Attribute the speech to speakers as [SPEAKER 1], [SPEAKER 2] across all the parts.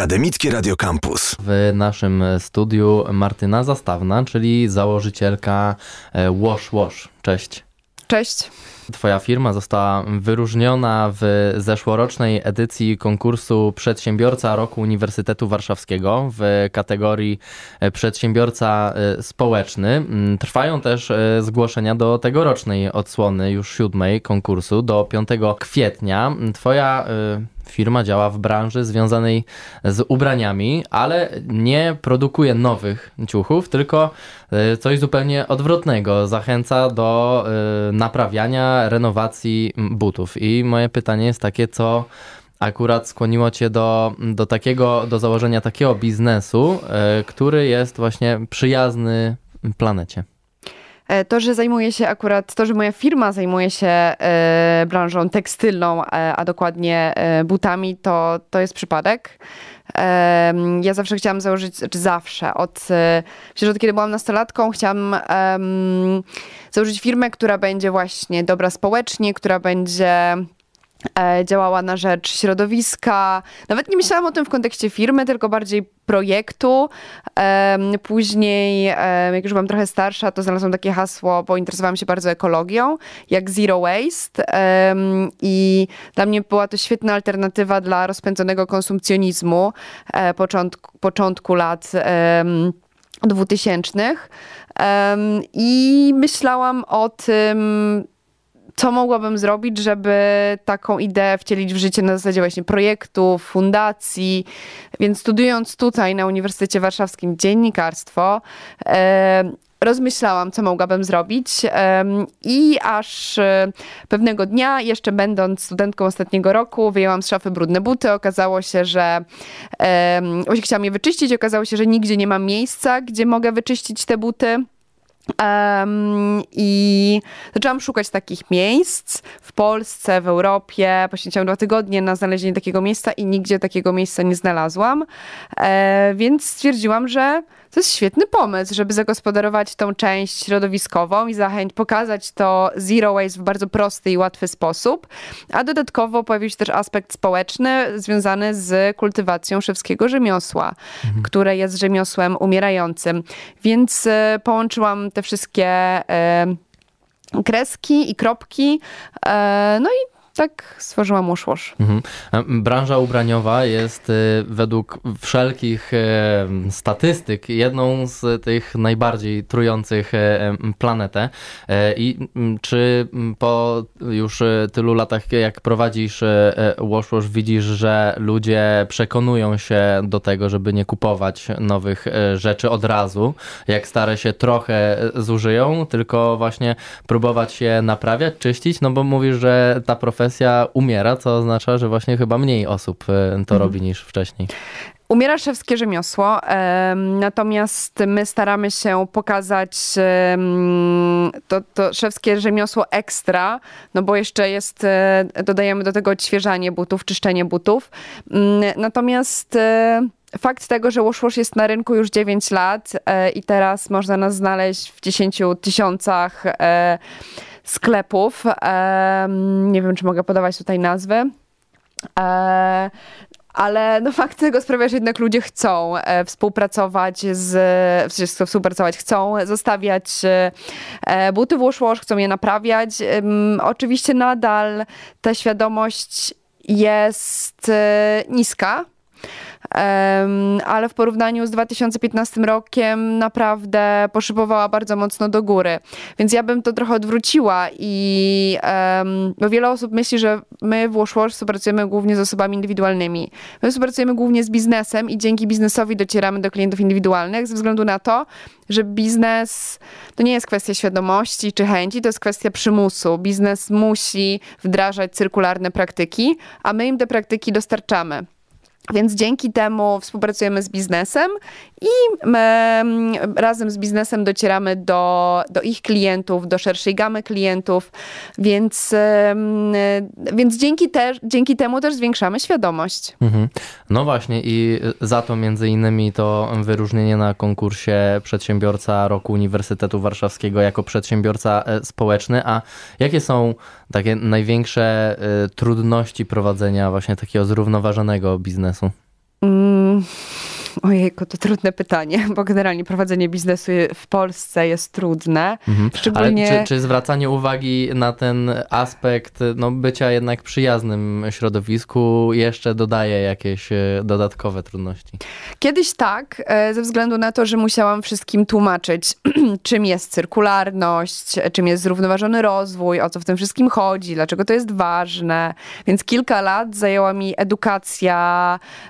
[SPEAKER 1] Akademickie Radio Campus. W naszym studiu Martyna Zastawna, czyli założycielka e, Wash Wash. Cześć. Cześć. Twoja firma została wyróżniona w zeszłorocznej edycji konkursu Przedsiębiorca Roku Uniwersytetu Warszawskiego w kategorii e, Przedsiębiorca e, Społeczny. Mm, trwają też zgłoszenia do tegorocznej odsłony, już siódmej konkursu, do 5 kwietnia. Twoja firma działa w branży związanej z ubraniami, ale nie produkuje nowych ciuchów, tylko e, coś zupełnie odwrotnego. Zachęca do e, naprawiania, renowacji butów. I moje pytanie jest takie, co akurat skłoniło cię do, do takiego, do założenia takiego biznesu, e, który jest właśnie przyjazny planecie?
[SPEAKER 2] E, to, że zajmuję się akurat, to, że moja firma zajmuje się e, branżą tekstylną, e, a dokładnie butami, to, to jest przypadek. Ja zawsze chciałam założyć, znaczy zawsze, od, myślę, od kiedy byłam nastolatką, chciałam założyć firmę, która będzie właśnie dobra społecznie, która będzie E, działała na rzecz środowiska. Nawet nie myślałam o tym w kontekście firmy, tylko bardziej projektu. Później, jak już byłam trochę starsza, to znalazłam takie hasło, bo interesowałam się bardzo ekologią, jak Zero Waste. I dla mnie była to świetna alternatywa dla rozpędzonego konsumpcjonizmu e, początku, początku lat dwutysięcznych. I myślałam o tym co mogłabym zrobić, żeby taką ideę wcielić w życie na zasadzie właśnie projektów, fundacji. Więc studiując tutaj na Uniwersytecie Warszawskim dziennikarstwo, rozmyślałam, co mogłabym zrobić. I aż e, pewnego dnia, jeszcze będąc studentką ostatniego roku, wyjęłam z szafy brudne buty. Okazało się, że właśnie chciałam je wyczyścić. Okazało się, że nigdzie nie mam miejsca, gdzie mogę wyczyścić te buty. Um, I zaczęłam szukać takich miejsc w Polsce, w Europie. Poświęciłam dwa tygodnie na znalezienie takiego miejsca i nigdzie takiego miejsca nie znalazłam. E, więc stwierdziłam, że to jest świetny pomysł, żeby zagospodarować tą część środowiskową i zachęć, pokazać to zero waste w bardzo prosty i łatwy sposób, a dodatkowo pojawił się też aspekt społeczny związany z kultywacją szewskiego rzemiosła, mhm. które jest rzemiosłem umierającym. Więc e, połączyłam te wszystkie e, kreski i kropki. E, no i tak stworzyłam łosz
[SPEAKER 1] mhm. Branża ubraniowa jest y, według wszelkich y, statystyk jedną z tych najbardziej trujących y, planetę. I czy po już tylu latach, jak prowadzisz łosz widzisz, że ludzie przekonują się do tego, żeby nie kupować nowych rzeczy od razu, jak stare się trochę zużyją, tylko właśnie próbować je naprawiać, czyścić, no bo mówisz, że ta profesja profesja umiera, co oznacza, że właśnie chyba mniej osób e, to mhm. robi niż wcześniej.
[SPEAKER 2] Umiera szewskie rzemiosło, natomiast my staramy się pokazać to, to szewskie rzemiosło ekstra, no bo jeszcze jest, e, dodajemy do tego odświeżanie butów, czyszczenie butów. Mm, natomiast e, fakt tego, że Łuszłosz jest na rynku już 9 lat i teraz można nas znaleźć w 10 tysiącach sklepów. nie wiem, czy mogę podawać tutaj nazwy. E, ale no, fakt tego sprawia, że jednak ludzie chcą e, współpracować z, w sensie współpracować, chcą zostawiać e, e buty w łosz chcą je naprawiać. E, oczywiście nadal ta świadomość jest e, niska, ale w porównaniu z 2015 rokiem naprawdę poszybowała bardzo mocno do góry. Więc ja bym to trochę odwróciła i bo wiele osób myśli, że my w Washwash współpracujemy głównie z osobami indywidualnymi. My współpracujemy głównie z biznesem i dzięki biznesowi docieramy do klientów indywidualnych ze względu na to, że biznes to nie jest kwestia świadomości czy chęci, to jest kwestia przymusu. Biznes musi wdrażać cyrkularne praktyki, a my im te praktyki dostarczamy. Więc dzięki temu współpracujemy z biznesem i razem z biznesem docieramy do, do ich klientów, do szerszej gamy klientów, więc, więc dzięki, te, dzięki temu też zwiększamy świadomość.
[SPEAKER 1] Mhm. No właśnie i za to między innymi to wyróżnienie na konkursie Przedsiębiorca Roku Uniwersytetu Warszawskiego jako przedsiębiorca e, społeczny, a jakie są takie największe e, trudności prowadzenia właśnie takiego zrównoważonego biznesu? wonderful
[SPEAKER 2] Ojejku, to trudne pytanie, bo generalnie prowadzenie biznesu w Polsce jest trudne. Mhm. Szczególnie... Ale czy,
[SPEAKER 1] czy, zwracanie uwagi na ten aspekt no, bycia jednak przyjaznym środowisku jeszcze dodaje jakieś e, dodatkowe trudności?
[SPEAKER 2] Kiedyś tak, e, ze względu na to, że musiałam wszystkim tłumaczyć, czym jest cyrkularność, czym jest zrównoważony rozwój, o co w tym wszystkim chodzi, dlaczego to jest ważne. Więc kilka lat zajęła mi edukacja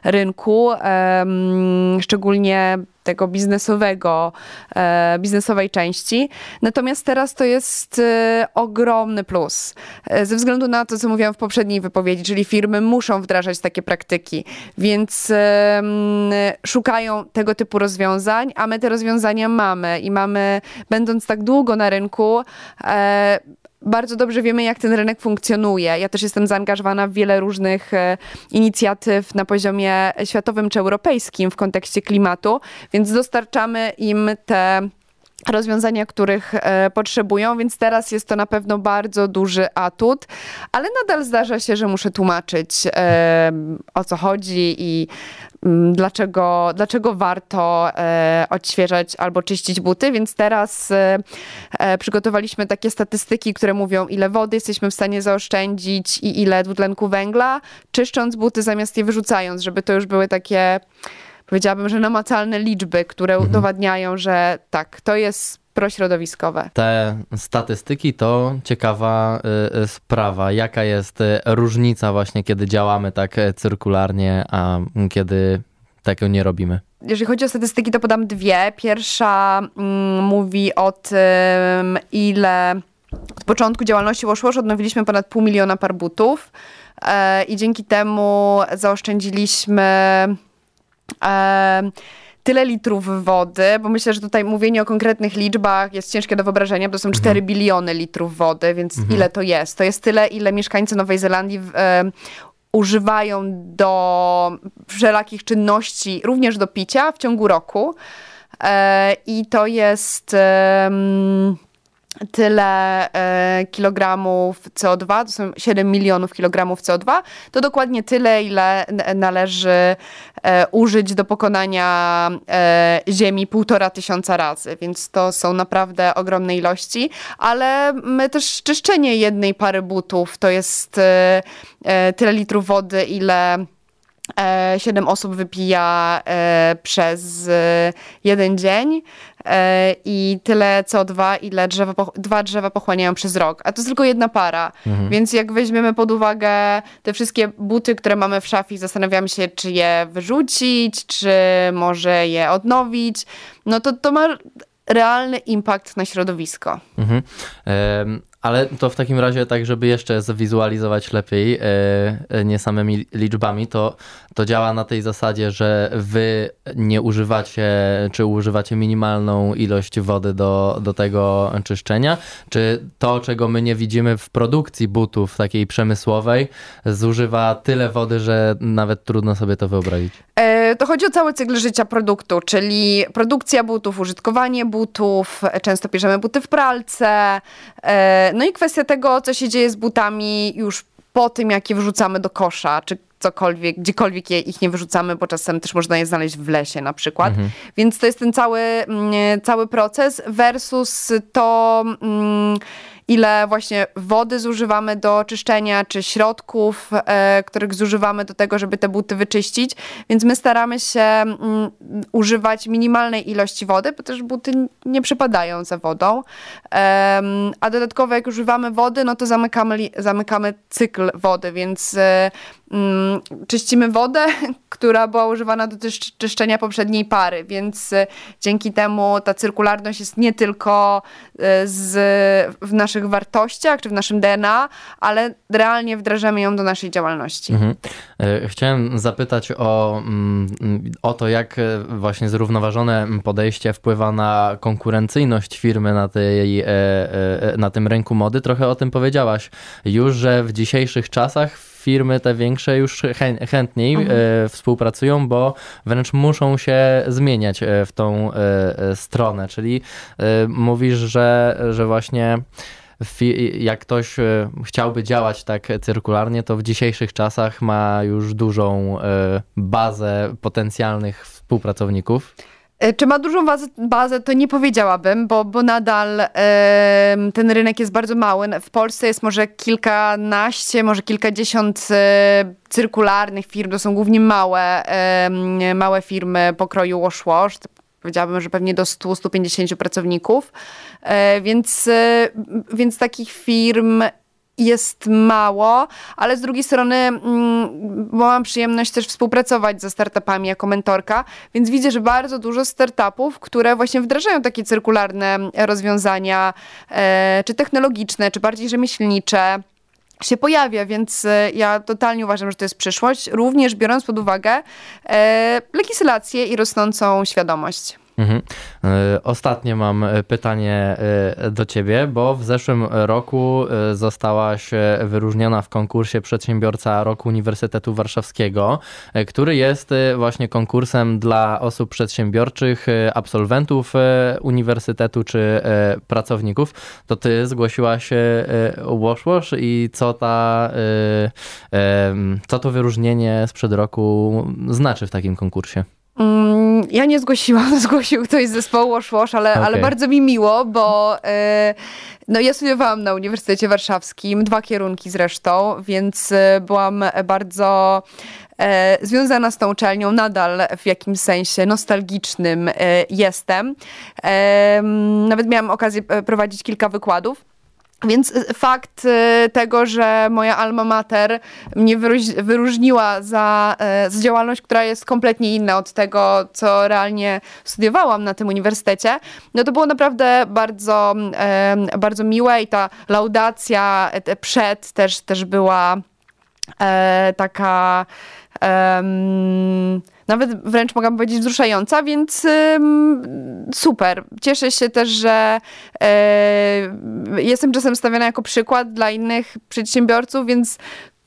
[SPEAKER 2] rynku. Um, Mm, szczególnie tego biznesowego, e, biznesowej części. Natomiast teraz to jest e, ogromny plus. E, ze względu na to, co mówiłam w poprzedniej wypowiedzi, czyli firmy muszą wdrażać takie praktyki, więc mm, szukają tego typu rozwiązań, a my te rozwiązania mamy i mamy, będąc tak długo na rynku, bardzo dobrze wiemy, jak ten rynek funkcjonuje. Ja też jestem zaangażowana w wiele różnych e, inicjatyw na poziomie światowym czy europejskim w kontekście klimatu, więc dostarczamy im te rozwiązania, których e, potrzebują, więc teraz jest to na pewno bardzo duży atut, ale nadal zdarza się, że muszę tłumaczyć e, o co chodzi i m, mm, dlaczego, dlaczego warto e, odświeżać albo czyścić buty, więc teraz e, e, przygotowaliśmy takie statystyki, które mówią ile wody jesteśmy w stanie zaoszczędzić i ile dwutlenku węgla, czyszcząc buty zamiast je wyrzucając, żeby to już były takie powiedziałabym, że namacalne liczby, które mhm. udowadniają, że tak, to jest prośrodowiskowe.
[SPEAKER 1] Te statystyki to ciekawa y, y, sprawa. Jaka jest y, różnica właśnie, kiedy działamy tak cyrkularnie, a kiedy
[SPEAKER 2] tego nie robimy? jeżeli chodzi o statystyki, to podam dwie. Pierwsza mm, mówi o tym, ile od początku działalności Washwash odnowiliśmy ponad pół miliona par butów e, i dzięki temu zaoszczędziliśmy tyle litrów wody, bo myślę, że tutaj mówienie o konkretnych liczbach jest ciężkie do wyobrażenia, bo to są 4 mhm. biliony litrów wody, więc mhm. ile to jest? To jest tyle, ile mieszkańcy Nowej Zelandii w, e, używają do wszelakich czynności, również do picia w ciągu roku. E, I to jest. E, tyle e, kilogramów CO2, to są 7 milionów kilogramów CO2, to dokładnie tyle, ile należy e, użyć do pokonania e, Ziemi półtora tysiąca razy, więc to są naprawdę ogromne ilości, ale my też czyszczenie jednej pary butów to jest e, e, tyle litrów wody, ile E, siedem osób wypija e, przez e, jeden dzień i tyle CO2, ile drzewa, dwa drzewa pochłaniają przez rok. A to jest tylko jedna para. Mhm. Więc jak weźmiemy pod uwagę te wszystkie buty, które mamy w szafie, zastanawiamy się, czy je wyrzucić, czy może je odnowić, no to to ma realny impact na środowisko.
[SPEAKER 1] Mhm. Um ale to w takim razie, tak, żeby jeszcze zwizualizować lepiej, e, e, nie samymi liczbami, to, to działa na tej zasadzie, że wy nie używacie, czy używacie minimalną ilość wody do, do tego czyszczenia, czy to, czego my nie widzimy w produkcji butów takiej przemysłowej, zużywa tyle wody, że nawet trudno sobie to wyobrazić.
[SPEAKER 2] E, to chodzi o cały cykl życia produktu, czyli produkcja butów, użytkowanie butów, często bierzemy buty w pralce no i kwestia tego, co się dzieje z butami już po tym, jak je wrzucamy do kosza, czy cokolwiek, gdziekolwiek je, ich nie wyrzucamy, bo czasem też można je znaleźć w lesie na przykład. Mhm. Więc to jest ten cały, mm, cały proces versus to, mm, ile właśnie wody zużywamy do czyszczenia, czy środków, e, których zużywamy do tego, żeby te buty wyczyścić. Więc my staramy się mm, używać minimalnej ilości wody, bo też buty nie przypadają za wodą. A dodatkowo, jak używamy wody, no to zamykamy, zamykamy cykl wody, więc e, mm, czyścimy wodę, która była używana do czyszczenia poprzedniej pary, więc e, dzięki temu ta cyrkularność jest nie tylko z, w naszych naszych wartościach, czy w naszym DNA, ale realnie wdrażamy ją do naszej działalności.
[SPEAKER 1] Mhm. E, chciałem zapytać o, mm, o to, jak e, właśnie zrównoważone podejście wpływa na konkurencyjność firmy na, tej, e, na tym rynku mody. Trochę o tym powiedziałaś już, że w dzisiejszych czasach firmy te większe już chętniej mhm. współpracują, bo wręcz muszą się zmieniać w tą stronę. Czyli mówisz, że, że właśnie jak ktoś e, chciałby działać tak cyrkularnie, to w dzisiejszych czasach ma już dużą e, bazę potencjalnych współpracowników.
[SPEAKER 2] E, czy ma dużą bazę, bazę, to nie powiedziałabym, bo, bo nadal e, ten rynek jest bardzo mały. W Polsce jest może kilkanaście, może kilkadziesiąt e, cyrkularnych firm. To są głównie małe, e, małe firmy pokroju Wash Wash, powiedziałabym, że pewnie do 100-150 pracowników, e, więc, e, więc takich firm jest mało, ale z drugiej strony mm, mam przyjemność też współpracować ze startupami jako mentorka, więc widzę, że bardzo dużo startupów, które właśnie wdrażają takie cyrkularne rozwiązania, e, czy technologiczne, czy bardziej rzemieślnicze, się pojawia, więc e, ja totalnie uważam, że to jest przyszłość, również biorąc pod uwagę e, legislację i rosnącą świadomość.
[SPEAKER 1] Mhm. E, ostatnie mam e, pytanie e, do Ciebie, bo w zeszłym roku zostałaś wyróżniona w konkursie Przedsiębiorca Roku Uniwersytetu Warszawskiego, który jest właśnie konkursem dla osób przedsiębiorczych, absolwentów uniwersytetu czy pracowników. To Ty zgłosiłaś Wash Wash i co, ta, co to wyróżnienie sprzed roku znaczy w takim konkursie?
[SPEAKER 2] Mm ja nie zgłosiłam, zgłosił ktoś z zespołu Wash ale, okay. ale bardzo mi miło, bo e, no, ja studiowałam na Uniwersytecie Warszawskim, dwa kierunki zresztą, więc e, byłam bardzo e, związana z tą uczelnią, nadal w jakimś sensie nostalgicznym jestem. Nawet miałam okazję prowadzić kilka wykładów. Więc y, fakt y, tego, że moja alma mater mnie wyróżniła za, y, za, działalność, która jest kompletnie inna od tego, co realnie studiowałam na tym uniwersytecie, no to było naprawdę bardzo, bardzo miłe i ta laudacja e, przed też, też była e, taka. Um, nawet wręcz mogłabym powiedzieć wzruszająca, więc super. Cieszę się też, że e, jestem czasem stawiana jako przykład dla innych przedsiębiorców, więc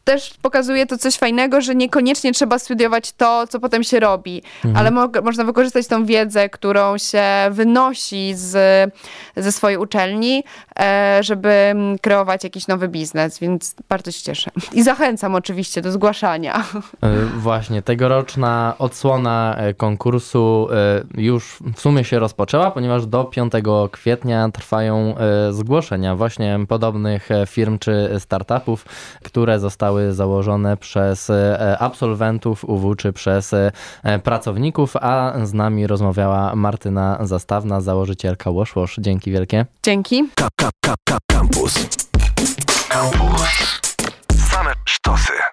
[SPEAKER 2] też pokazuje to coś fajnego, że niekoniecznie trzeba studiować to, co potem się robi, mhm. ale mo można wykorzystać tą wiedzę, którą się wynosi z, ze swojej uczelni, e, żeby mm, kreować jakiś nowy biznes, więc bardzo się cieszę. I zachęcam oczywiście do zgłaszania.
[SPEAKER 1] E, właśnie, tegoroczna odsłona e, konkursu e, już w sumie się rozpoczęła, ponieważ do 5 kwietnia trwają zgłoszenia właśnie podobnych firm czy startupów, które zostały zostały założone przez e, absolwentów UW czy przez e, pracowników, a z nami rozmawiała Martyna Zastawna, założycielka Wash Wash. Dzięki wielkie.
[SPEAKER 2] Dzięki. kampus.
[SPEAKER 1] Kampus. Same sztosy.